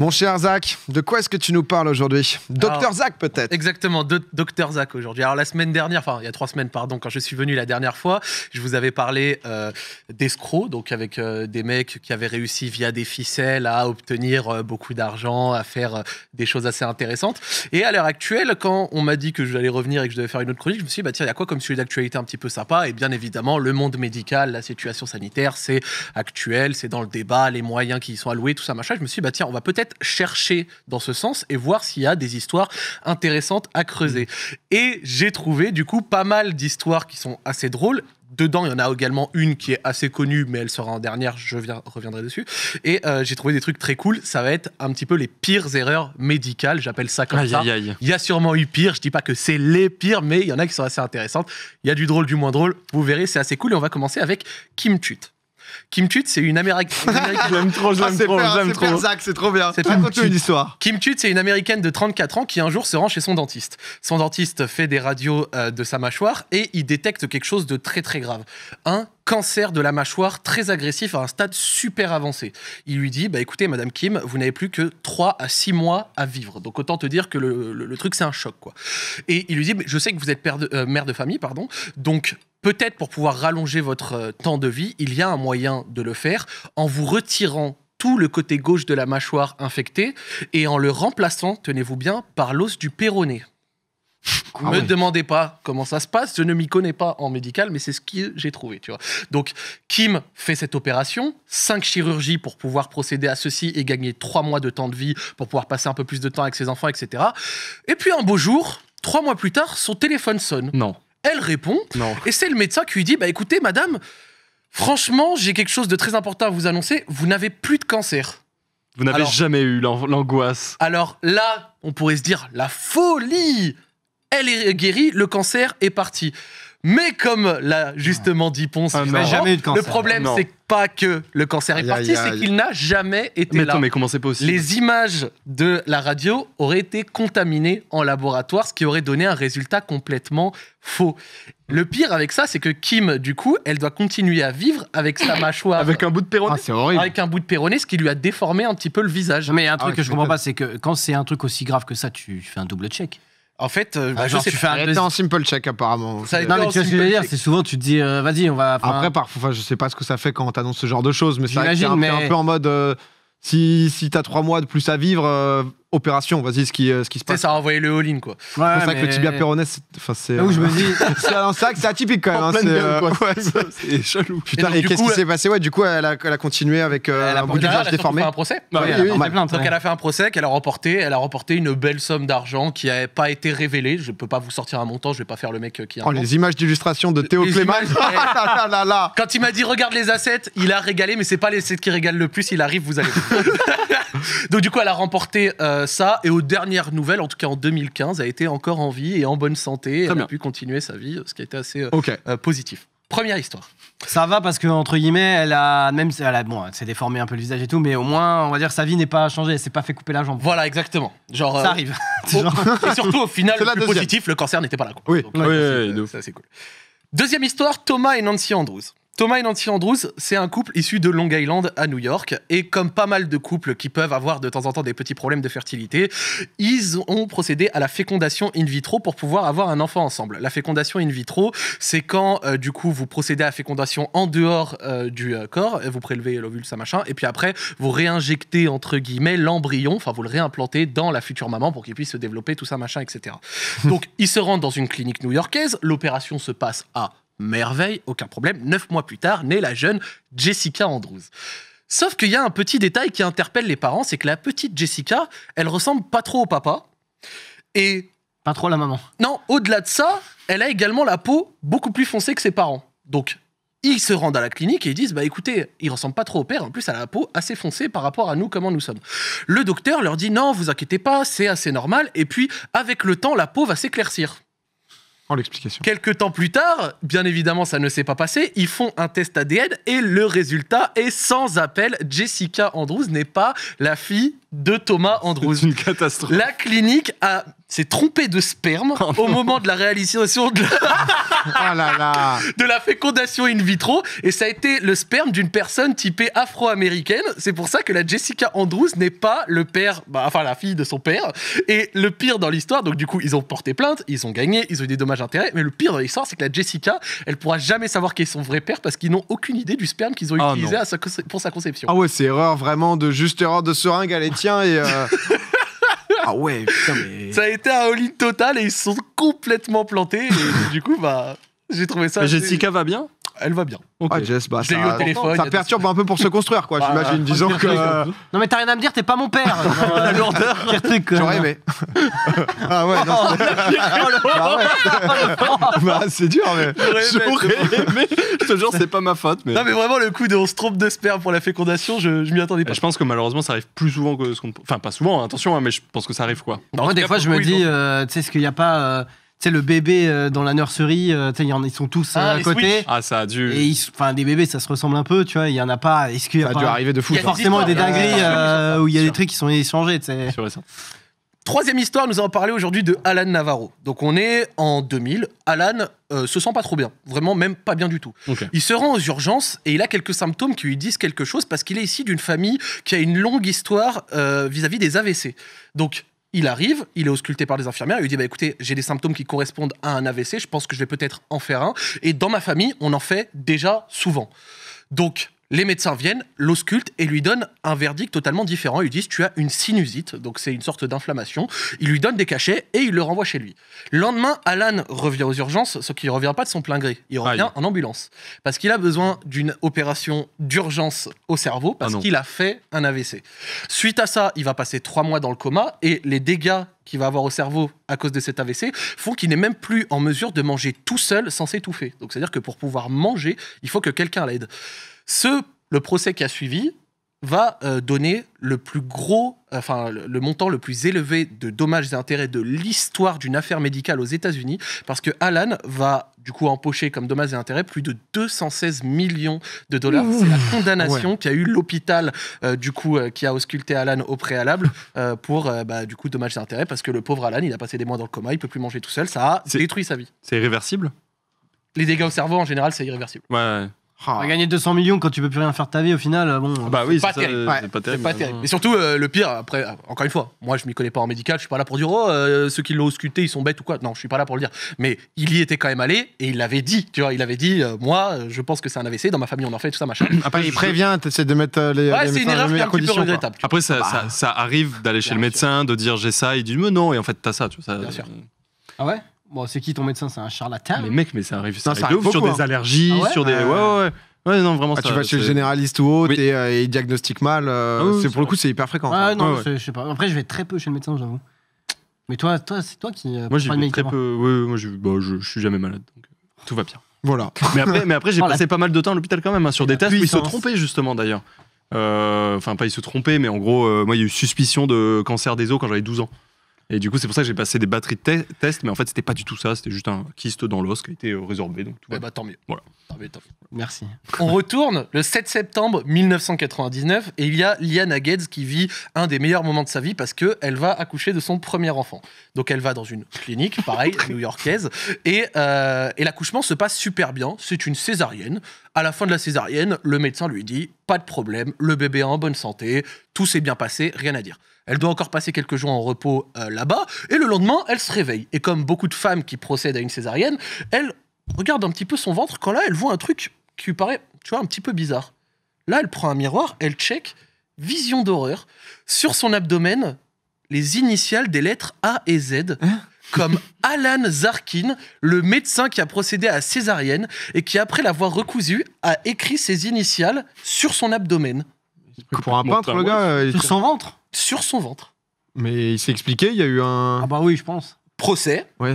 Mon cher Zach, de quoi est-ce que tu nous parles aujourd'hui Docteur Zach peut-être Exactement, Docteur Zach aujourd'hui. Alors la semaine dernière, enfin il y a trois semaines pardon, quand je suis venu la dernière fois, je vous avais parlé euh, d'escrocs, donc avec euh, des mecs qui avaient réussi via des ficelles à obtenir euh, beaucoup d'argent, à faire des choses assez intéressantes. Et à l'heure actuelle, quand on m'a dit que j'allais revenir et que je devais faire une autre chronique, je me suis dit, bah tiens, il y a quoi comme sujet d'actualité un petit peu sympa Et bien évidemment, le monde médical, la situation sanitaire, c'est actuel, c'est dans le débat, les moyens qui y sont alloués, tout ça machin. Je me suis dit, bah tiens, on va peut-être chercher dans ce sens et voir s'il y a des histoires intéressantes à creuser. Et j'ai trouvé du coup pas mal d'histoires qui sont assez drôles Dedans, il y en a également une qui est assez connue, mais elle sera en dernière, je reviendrai dessus. Et euh, j'ai trouvé des trucs très cool. Ça va être un petit peu les pires erreurs médicales, j'appelle ça comme ça. Il y a sûrement eu pire, je dis pas que c'est les pires, mais il y en a qui sont assez intéressantes. Il y a du drôle, du moins drôle. Vous verrez, c'est assez cool. Et on va commencer avec Kim Tut. Kim Tute, c'est une américaine. j'aime trop, ah, trop, c'est trop bien. C'est une Kim c'est une américaine de 34 ans qui un jour se rend chez son dentiste. Son dentiste fait des radios euh, de sa mâchoire et il détecte quelque chose de très très grave. Un cancer de la mâchoire très agressif à un stade super avancé. Il lui dit bah écoutez madame Kim, vous n'avez plus que 3 à 6 mois à vivre. Donc autant te dire que le, truc c'est un choc quoi. Et il lui dit je sais que vous êtes euh, mère de famille pardon. Donc peut-être pour pouvoir rallonger votre euh, temps de vie, il y a un moyen de le faire en vous retirant tout le côté gauche de la mâchoire infectée et en le remplaçant, tenez-vous bien, par l'os du péroné. Ah ne me demandez pas comment ça se passe, je ne m'y connais pas en médical, mais c'est ce que j'ai trouvé, Donc, Kim fait cette opération, cinq chirurgies pour pouvoir procéder à ceci et gagner trois mois de temps de vie pour pouvoir passer un peu plus de temps avec ses enfants, etc. Et puis un beau jour, trois mois plus tard, son téléphone sonne. Non. Elle répond. Et c'est le médecin qui lui dit Bah écoutez, madame, franchement, j'ai quelque chose de très important à vous annoncer. Vous n'avez plus de cancer. Vous n'avez jamais eu l'angoisse. Alors là, on pourrait se dire La folie Elle est guérie, le cancer est parti. Mais comme l'a justement dit Ponce, ah, jamais le problème c'est pas que le cancer est parti, c'est qu'il n'a jamais été mais Attends, mais comment c'est possible Les images de la radio auraient été contaminées en laboratoire, ce qui aurait donné un résultat complètement faux. Le pire avec ça, c'est que Kim, du coup, elle doit continuer à vivre avec sa mâchoire. Avec un bout de péroné. Ah, c'est horrible. Avec un bout de péroné, ce qui lui a déformé un petit peu le visage. mais un ah, truc que je comprends pas, c'est que quand c'est un truc aussi grave que ça, tu fais un double check. En fait, euh, ah, tu fais un simple check apparemment. non mais tu vois ce que je veux dire, c'est souvent tu te dis euh, vas-y on va. Après parfois je sais pas ce que ça fait quand t'annonces ce genre de choses, mais ça. un, mais... un peu en mode euh, si si t'as trois mois de plus à vivre, opération, vas-y, ce qui, euh, ce qui se passe. Ça a envoyé le all-in, quoi. c'est pour mais... que le tibia péroné, c'est. Enfin, c'est euh... je me dis. c'est c'est atypique quand même. Hein, euh, c'est chelou. Putain, et, qu'est-ce qui s'est euh, passé Ouais, du coup, elle a, continué avec elle a un bout de visage déformé. Elle a fait un procès. donc, elle a fait un procès qu'elle a remporté. Elle a remporté une belle somme d'argent qui n'avait pas été révélée. Je ne peux pas vous sortir un montant, je vais pas faire le mec qui. A oh, les images d'illustration de Théo Clément. Ah, quand il m'a dit, regarde les assets, il a régalé, mais c'est pas les assets qui régalent le plus. Il arrive, vous allez. Donc, du coup, elle a remporté. Euh, ça, et aux dernières nouvelles, en tout cas en 2015, a été encore en vie et en bonne santé. et a pu continuer sa vie, ce qui a été assez euh, euh, positif. Première histoire. Ça va parce que entre guillemets, elle a même elle bon, s'est déformée un peu le visage et tout, mais au moins, on va dire sa vie n'est pas changée. Elle s'est pas fait couper la jambe. Voilà, exactement. Genre ça arrive. Et surtout au final, le plus positif, le cancer n'était pas là. c'est cool. Deuxième histoire, Thomas et Nancy Andrews. Thomas et Nancy Andrews, c'est un couple issu de Long Island à New York. Et comme pas mal de couples qui peuvent avoir de temps en temps des petits problèmes de fertilité, ils ont procédé à la fécondation in vitro pour pouvoir avoir un enfant ensemble. La fécondation in vitro, c'est quand euh, du coup vous procédez à la fécondation en dehors euh, du euh, corps, vous prélevez l'ovule, ça machin, et puis après vous réinjectez entre guillemets l'embryon, enfin vous le réimplantez dans la future maman pour qu'il puisse se développer, tout ça machin, etc. Donc ils se rendent dans une clinique new-yorkaise, l'opération se passe à merveille, aucun problème. Neuf mois plus tard, naît la jeune Jessica Andrews. Sauf qu'il y a un petit détail qui interpelle les parents, c'est que la petite Jessica, elle ressemble pas trop au papa. Et. Pas trop à la maman. Non, au-delà de ça, elle a également la peau beaucoup plus foncée que ses parents. Donc, ils se rendent à la clinique et ils disent Bah écoutez, il ressemble pas trop au père, en plus, elle a la peau assez foncée par rapport à nous, comment nous sommes. Le docteur leur dit Non, vous inquiétez pas, c'est assez normal, et puis, avec le temps, la peau va s'éclaircir. Quelques temps plus tard, bien évidemment, ça ne s'est pas passé. Ils font un test ADN et le résultat est sans appel. Jessica Andrews n'est pas la fille de Thomas Andrews. une catastrophe. La clinique a s'est trompée de sperme oh au moment de la réalisation de la... Oh de la fécondation in vitro. Et ça a été le sperme d'une personne typée afro-américaine. C'est pour ça que la Jessica Andrews n'est pas le père, bah, enfin la fille de son père. Et le pire dans l'histoire, donc du coup, ils ont porté plainte, ils ont gagné, ils ont eu des dommages intérêts. Mais le pire dans l'histoire, c'est que la Jessica, elle pourra jamais savoir qui est son vrai père parce qu'ils n'ont aucune idée du sperme qu'ils ont oh utilisé à pour sa conception. Ah ouais, c'est erreur vraiment de juste erreur de seringue. Allez, tiens, et. Euh, Ah ouais, putain, mais. Ça a été un all-in total et ils se sont complètement plantés. Et du coup, bah. J'ai trouvé ça. Jessica va bien Elle va bien. Ok. Ah, Jess, bah, ça, téléphone. ça perturbe un peu pour se construire, quoi, j'imagine. Disons que euh, Non, mais t'as rien à me dire, t'es pas mon père. La lourdeur. j'aurais aimé. ah ouais, non, oh, ah bah, c'est- dur, mais. J'aurais aimé. Je te jure, c'est pas ma faute. Mais... Non mais vraiment le coup de on se trompe de sperme pour la fécondation, je, m'y attendais pas. Je pense que malheureusement, ça arrive plus souvent que ce qu'on. Enfin, pas souvent, hein, attention, hein, mais je pense que ça arrive quoi. En bah, des fois, je me dis, euh, tu sais, ce qu'il n'y a pas euh, sais, le bébé euh, dans la nurserie, euh, ils sont tous ah, euh, à côté. Ah, ça a dû. enfin, des bébés, ça se ressemble un peu, tu vois. Il n'y en a pas. Est-ce ça a dû arriver de fou. Il y a forcément des dingueries où il y a des trucs qui sont échangés, tu sais. Troisième histoire, nous allons parler aujourd'hui de Alan Navarro. Donc on est en 2000. Alan se sent pas trop bien, vraiment même pas bien du tout. Il se rend aux urgences et il a quelques symptômes qui lui disent quelque chose parce qu'il est ici d'une famille qui a une longue histoire vis à -vis des AVC. Donc il arrive, il est ausculté par des infirmières, il lui dit bah, écoutez, j'ai des symptômes qui correspondent à un AVC, je pense que je vais peut-être en faire un. Et dans ma famille, on en fait déjà souvent. Donc, les médecins viennent, l'auscultent et lui donnent un verdict totalement différent. Ils disent tu as une sinusite, donc c'est une sorte d'inflammation. Ils lui donnent des cachets et ils le renvoient chez lui. Le lendemain, Alan revient aux urgences, ce qui ne revient pas de son plein gré. Il revient en ambulance parce qu'il a besoin d'une opération d'urgence au cerveau parce ah qu'il a fait un AVC. Suite à ça, il va passer trois mois dans le coma et les dégâts qu'il va avoir au cerveau à cause de cet AVC font qu'il n'est même plus en mesure de manger tout seul sans s'étouffer. Donc c'est-à-dire que pour pouvoir manger, il faut que quelqu'un l'aide. Ce, le procès qui a suivi va euh, donner le plus gros, enfin le, montant le plus élevé de dommages et intérêts de l'histoire d'une affaire médicale aux États-Unis, parce que Alan va du coup empocher comme dommages et intérêts plus de 216 millions de dollars. C'est la condamnation qu'a eu l'hôpital euh, du coup euh, qui a ausculté Alan au préalable pour bah, du coup dommages et intérêts, parce que le pauvre Alan, il a passé des mois dans le coma, il peut plus manger tout seul, ça a détruit sa vie. C'est irréversible. Les dégâts au cerveau en général, c'est irréversible. ouais. Ah. gagner 200 millions quand tu peux plus rien faire de ta vie au final, euh, bon. Bah oui, c'est pas, terrible. Et mmh. surtout, euh, le pire, après, euh, encore une fois, moi je m'y connais pas en médical, je suis pas là pour dire oh, ceux qui l'ont ausculté, ils sont bêtes ou quoi. Non, je suis pas là pour le dire. Mais il y était quand même allé et il l'avait dit, tu vois, il avait dit moi je pense que c'est un AVC, dans ma famille on en fait tout ça, machin. Après, il prévient, essaies de mettre les. Ouais, c'est une erreur un peu regrettable. Après, bah, ça, arrive d'aller chez le médecin, de dire j'ai ça, il dit mais non, et en fait t'as ça, tu vois. Ça, Bien sûr. Ah ouais Bon, c'est qui ton médecin C'est un charlatan Mais mec, mais ça arrive, ça sur des hein. allergies, ah sur des. Ah ouais, ouais, ouais. non, vraiment, ah, ça, tu vas chez le généraliste ou autre et, euh, il diagnostique mal. Euh, c'est pour le coup, c'est hyper fréquent. Ah non, je sais pas. Après, je vais très peu chez le médecin, j'avoue. Mais toi, toi c'est toi qui. Euh, moi, très peu. Oui, moi, bah, je, suis jamais malade, donc tout va bien. Voilà. Mais après, mais après j'ai passé pas mal de temps à l'hôpital quand même, hein, sur des tests où ils se trompaient justement d'ailleurs. Enfin, pas ils se trompaient, mais en gros, moi, il y a eu suspicion de cancer des os quand j'avais 12 ans. Et du coup, c'est pour ça que j'ai passé des batteries de tests, mais en fait, c'était pas du tout ça, c'était juste un kyste dans l'os qui a été euh, résorbé. Donc, tant mieux. Merci. On retourne le 7 septembre 1999 et il y a Liana Gates qui vit un des meilleurs moments de sa vie parce qu'elle va accoucher de son premier enfant. Donc, elle va dans une clinique, pareil, new-yorkaise, et, euh, et l'accouchement se passe super bien. C'est une césarienne à la fin de la césarienne, le médecin lui dit Pas de problème, le bébé est en bonne santé, tout s'est bien passé, rien à dire. Elle doit encore passer quelques jours en repos euh, là-bas, et le lendemain, elle se réveille. Et comme beaucoup de femmes qui procèdent à une césarienne, elle regarde un petit peu son ventre quand là, elle voit un truc qui lui paraît, tu vois, un petit peu bizarre. Là, elle prend un miroir, elle check, vision d'horreur, sur son abdomen, les initiales des lettres A et Z. Hein comme Alan Zarkin, le médecin qui a procédé à césarienne et qui, après l'avoir recousu, a écrit ses initiales sur son abdomen. Pour un peintre, le gars. Euh, sur son ventre Sur son ventre. Mais il s'est expliqué, il y a eu un. Ah bah oui, je pense. Procès. Ouais.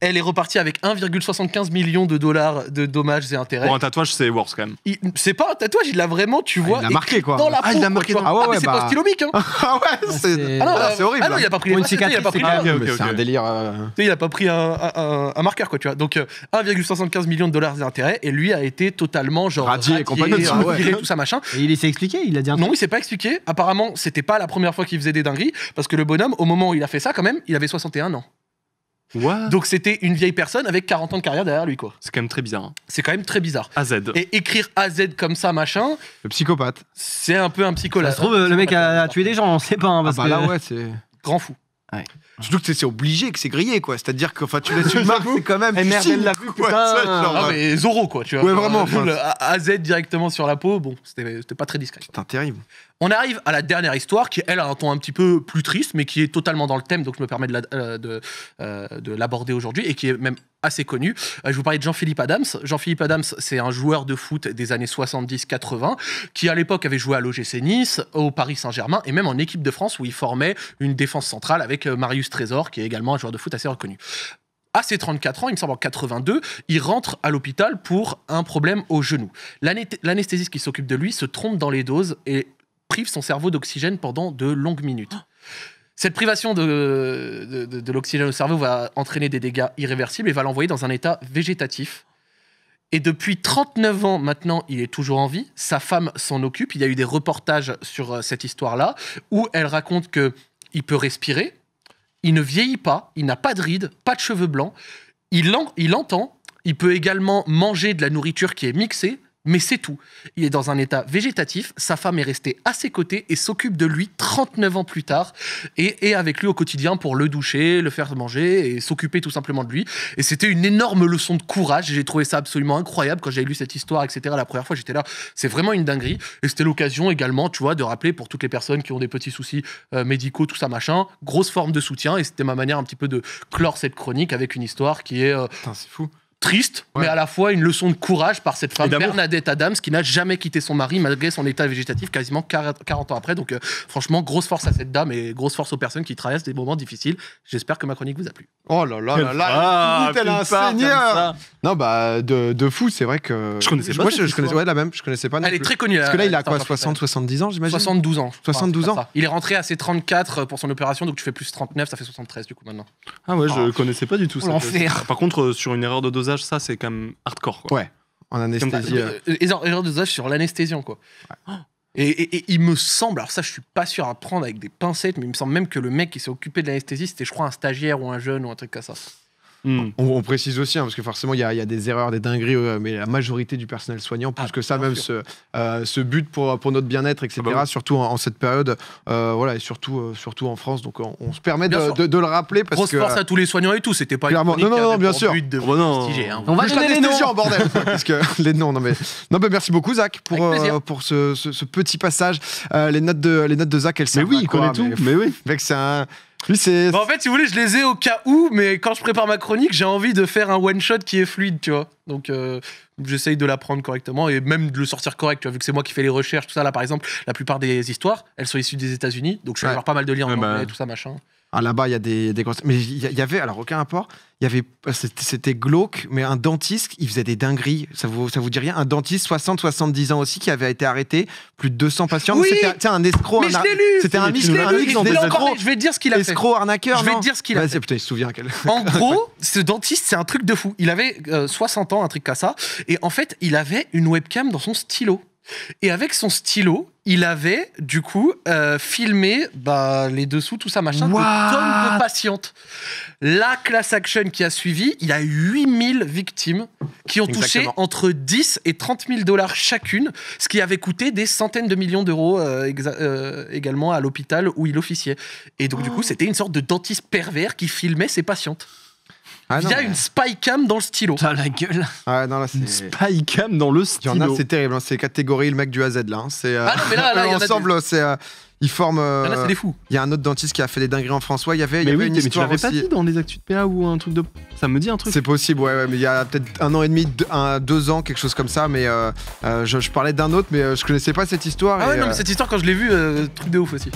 Elle est repartie avec 1,75 million de dollars de dommages et intérêts. Pour un tatouage, c'est worse quand même. C'est pas un tatouage, il l'a vraiment, tu ah, vois. il l'a marqué, quoi. Dans la Ah, il l'a marqué quoi. Ah ouais, ah, mais c'est pas bah. hein. ah ouais, c'est. Ah, ah non, c'est horrible. Ah non, il a pas pris les une a pas pris c'est C'est un délire. Euh, il a pas pris un, un- un- marqueur, quoi, tu vois. Donc, 1,75 euh, million de dollars d'intérêts, et lui a été totalement, genre, Radié et compagnie, ah tout ça, machin. Et il s'est expliqué, il a dit un Non, il s'est pas expliqué. Apparemment, c'était pas la première fois qu'il faisait des dingueries, parce que le bonhomme, au moment où il a fait ça, quand même, il avait 61 ans. Donc c'était une vieille personne avec 40 ans de carrière derrière lui, quoi. C'est quand même très bizarre. Hein. C'est quand même très bizarre. AZ. Et écrire AZ comme ça, machin. Le psychopathe. C'est un peu un psychologue. Ça se le mec a, tué des gens, on sait pas. Hein, ah bah là, ouais, c'est. Grand fou. Ouais. Surtout que c'est obligé, que c'est grillé, quoi. C'est-à-dire que tu laisses une marque, c'est quand même. Et eh, merde, elle l'a vu, quoi. Ça, ah, euh, mais Zoro, quoi. Tu vois, ouais, vraiment. Euh, AZ directement sur la peau, bon, c'était pas très discret. un terrible. On arrive à la dernière histoire qui, elle, a un ton un petit peu plus triste, mais qui est totalement dans le thème, donc je me permets de euh, euh, l'aborder aujourd'hui et qui est même assez connue. Euh, je vous parlais de Jean-Philippe Adams. Jean-Philippe Adams, c'est un joueur de foot des années 70-80 qui, à l'époque, avait joué à l'OGC Nice, au Paris Saint-Germain et même en équipe de France où il formait une défense centrale avec Marius Trésor, qui est également un joueur de foot assez reconnu à ses 34 ans, il me semble en 82, il rentre à l'hôpital pour un problème au genou. L'anesthésiste qui s'occupe de lui se trompe dans les doses et prive son cerveau d'oxygène pendant de longues minutes. Cette privation de, de, l'oxygène au cerveau va entraîner des dégâts irréversibles et va l'envoyer dans un état végétatif. Et depuis 39 ans maintenant, il est toujours en vie. Sa femme s'en occupe. Il y a eu des reportages sur euh, cette histoire-là où elle raconte que il peut respirer, il ne vieillit pas, il n'a pas de rides, pas de cheveux blancs, il, il entend, il peut également manger de la nourriture qui est mixée, mais c'est tout. Il est dans un état végétatif, sa femme est restée à ses côtés et s'occupe de lui 39 ans plus tard, et est avec lui au quotidien pour le doucher, le faire manger et s'occuper tout simplement de lui. Et c'était une énorme leçon de courage, j'ai trouvé ça absolument incroyable quand j'ai lu cette histoire, etc. La première fois, j'étais là, c'est vraiment une dinguerie, et c'était l'occasion également, tu vois, de rappeler pour toutes les personnes qui ont des petits soucis euh, médicaux, tout ça, machin, grosse forme de soutien, et c'était ma manière un petit peu de clore cette chronique avec une histoire qui est... Euh, Putain, c'est fou triste, mais à la fois une leçon de courage par cette femme, Bernadette Adams, qui n'a jamais quitté son mari malgré son état végétatif quasiment 40 ans après. Donc, euh, franchement, grosse force à cette dame et grosse force aux personnes qui traversent des moments difficiles. J'espère que ma chronique vous a plu. Oh là là là là, elle Non, bah, de, de fou, c'est vrai que. Je connaissais pas. Moi, je, connaissais ouais, la même, je connaissais pas. Elle est très connue. Parce que là, euh, il a quoi, 60, 70 ans, j'imagine 72 ans. 72 ans Il est rentré à ses 34 euh, pour son opération, donc tu fais plus 39, ça fait 73 du coup maintenant. Ah ouais, je ah. connaissais pas du tout ça. Oh, par contre, sur une erreur de dosage, ça c'est comme hardcore. Ouais, en anesthésie. Euh. Euh, de sur l'anesthésie quoi. Oh et, et, il me semble, alors ça je suis pas sûr à prendre avec des pincettes, mais il me semble même que le mec qui s'est occupé de l'anesthésie, c'était je crois un stagiaire ou un jeune ou un truc comme ça. Hmm. On, précise aussi, hein, parce que forcément, il y, a des erreurs, des dingueries, euh, mais la majorité du personnel soignant, ah, plus que ça, même ce, euh, but pour, pour notre bien-être, etc., ah bah surtout en, cette période, euh, voilà, et surtout, surtout en France. Donc, on, se permet de, le rappeler. Parce Grosse que, force à tous les soignants et tout, c'était pas clairement. Non, non, hein, non, bien sûr. de oh bah hein. on va donner les noms. bordel. parce que, les noms, non, mais, non, mais merci beaucoup, Zach, pour, pour ce, petit passage. les, notes de, les notes de Zach, elles servent. Mais oui, il connaît tout. Mais oui. Mec, c'est un. Bah, en fait, si vous voulez, je les ai au cas où, mais quand je prépare ma chronique, j'ai envie de faire un one-shot qui est fluide, tu vois. Donc, euh, j'essaye de l'apprendre correctement et même de le sortir correct, tu vois, vu que c'est moi qui fais les recherches, tout ça. Là, par exemple, la plupart des histoires, elles sont issues des États-Unis, donc je vais avoir pas mal de liens en bah anglais, tout ça, machin. Ah, Là-bas, il y a des, des grosses. Mais il y, avait, alors aucun rapport, il y avait, c'était glauque, mais un dentiste, il faisait des dingueries. Ça vous, ça vous dit rien Un dentiste, 60-70 ans aussi, qui avait été arrêté, plus de 200 patients. Oui c'était un escroc. Mais je l'ai lu C'était un, mix Je vais dire ce qu'il a fait. Escroc, arnaqueur. Je vais te dire ce qu'il a fait. Putain, il se souvient. En gros, ce dentiste, c'est un truc de fou. Il avait 60 euh, ans, un truc comme ça. Et en fait, il avait une webcam dans son stylo. Et avec son stylo, il avait du coup euh, filmé bah, les dessous, tout ça, machin, de tonnes de patientes. La class action qui a suivi, il a eu 8000 victimes qui ont touché entre 10 et 30 000 dollars chacune, ce qui avait coûté des centaines de millions d'euros euh, euh, également à l'hôpital où il officiait. Et donc, du oh. coup, c'était une sorte de dentiste pervers qui filmait ses patientes. Il y a une spycam dans le stylo. Putain, la gueule. Ah non, là, Une spycam dans le stylo hein. euh, Il y en a, c'est terrible. C'est catégorie le mec du AZ là. C'est. Ah là, là, il y ensemble, c'est. Ils forment. Là, c'est des fous. Il y a un autre dentiste qui a fait des dingueries en France Il y avait, il y avait une mais tu histoire l'avais pas dit dans les actus de PA ou un truc de. Ça me dit un truc. C'est possible, ouais, mais il y a peut-être un an et demi, deux, ans, quelque chose comme ça. Mais euh, euh, je, parlais d'un autre, mais je connaissais pas cette histoire. Ah ouais, non, mais cette histoire, quand je l'ai vue, truc de ouf aussi.